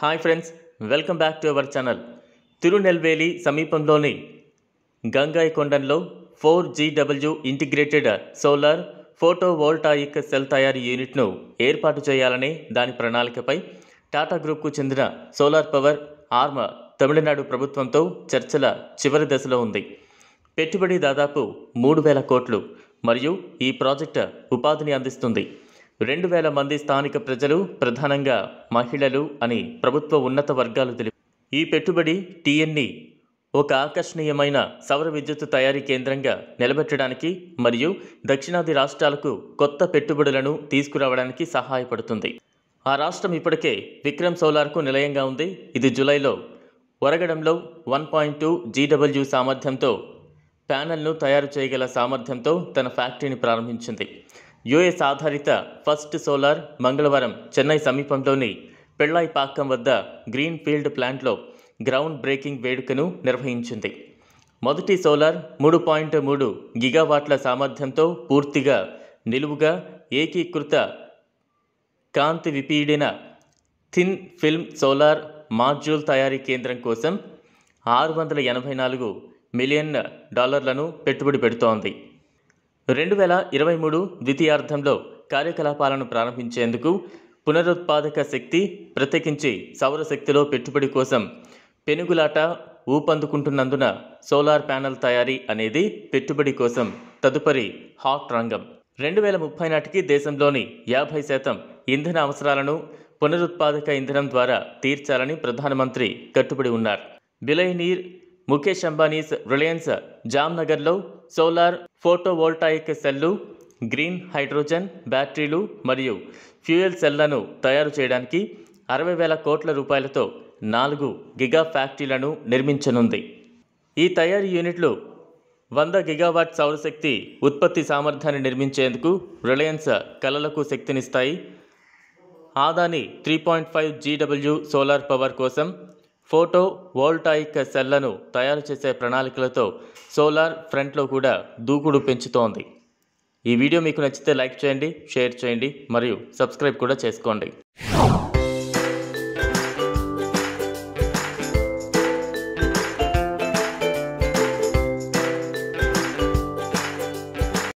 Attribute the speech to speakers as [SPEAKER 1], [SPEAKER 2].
[SPEAKER 1] hi friends welcome back to our channel Tirunelveli సమీపంలోని గంగాయకొండంలో four GW integrated solar photovoltaic cell తయారీ యూనిట్ను ఏర్పాటు చేయాలనే దాని ప్రణాళికపై టాటా గ్రూప్కు చెందిన సోలార్ పవర్ ఆర్మ తమిళనాడు ప్రభుత్వంతో చర్చల చివరి దశలో ఉంది పెట్టుబడి దాదాపు మూడు వేల కోట్లు మరియు ఈ ప్రాజెక్ట్ ఉపాధిని అందిస్తుంది రెండు వేల మంది స్థానిక ప్రజలు ప్రధానంగా మహిళలు అని ప్రభుత్వ ఉన్నత వర్గాలు తెలిపి ఈ పెట్టుబడి టీఎన్ని ఒక ఆకర్షణీయమైన సౌర విద్యుత్ తయారీ కేంద్రంగా నిలబెట్టడానికి మరియు దక్షిణాది రాష్ట్రాలకు కొత్త పెట్టుబడులను తీసుకురావడానికి సహాయపడుతుంది ఆ రాష్ట్రం ఇప్పటికే విక్రమ్ సోలార్కు నిలయంగా ఉంది ఇది జూలైలో వరగడంలో వన్ పాయింట్ టూ జీడబ్ల్యూ సామర్థ్యంతో ప్యానెల్ను తయారు చేయగల సామర్థ్యంతో తన ఫ్యాక్టరీని ప్రారంభించింది యుఎస్ ఆధారిత ఫస్ట్ సోలార్ మంగళవారం చెన్నై సమీపంలోని పాక్కం వద్ద గ్రీన్ ఫీల్డ్ ప్లాంట్లో గ్రౌండ్ బ్రేకింగ్ వేడుకను నిర్వహించింది మొదటి సోలార్ మూడు పాయింట్ మూడు గిగావాట్ల సామర్థ్యంతో పూర్తిగా నిలువుగా ఏకీకృత కాంతి విపీడిన థిన్ ఫిల్మ్ సోలార్ మాడ్యూల్ తయారీ కేంద్రం కోసం ఆరు వందల ఎనభై నాలుగు మిలియన్ డాలర్లను పెట్టుబడి పెడుతోంది రెండు వేల ఇరవై మూడు ద్వితీయార్థంలో కార్యకలాపాలను ప్రారంభించేందుకు పునరుత్పాదక శక్తి ప్రత్యేకించి సౌరశక్తిలో పెట్టుబడి కోసం పెనుగులాట ఊపందుకుంటున్నందున సోలార్ ప్యానెల్ తయారీ అనేది పెట్టుబడి కోసం తదుపరి హాట్ రంగం రెండు వేల ముప్పై నాటికి దేశంలోని యాభై శాతం ఇంధన అవసరాలను పునరుత్పాదక ఇంధనం ద్వారా తీర్చాలని ప్రధానమంత్రి కట్టుబడి ఉన్నారు బిలైనీర్ ముఖేష్ అంబానీస్ రిలయన్స్ జామ్నగర్లో సోలార్ ఫోటోవోల్టాయిక్ సెల్లు గ్రీన్ హైడ్రోజన్ బ్యాటరీలు మరియు ఫ్యూయల్ సెల్లను తయారు చేయడానికి అరవై వేల కోట్ల రూపాయలతో నాలుగు గిగా ఫ్యాక్టరీలను నిర్మించనుంది ఈ తయారీ యూనిట్లు వంద గిగావాట్ సౌరశక్తి ఉత్పత్తి సామర్థ్యాన్ని నిర్మించేందుకు రిలయన్స్ కలలకు శక్తినిస్తాయి Adani three point five GW solar power కోసం ఫోటో వోల్టాయిక్ సెల్లను తయారు చేసే ప్రణాళికలతో సోలార్ ఫ్రంట్లో కూడా దూకుడు పెంచుతోంది ఈ వీడియో మీకు నచ్చితే లైక్ చేయండి షేర్ చేయండి మరియు సబ్స్క్రైబ్ కూడా చేసుకోండి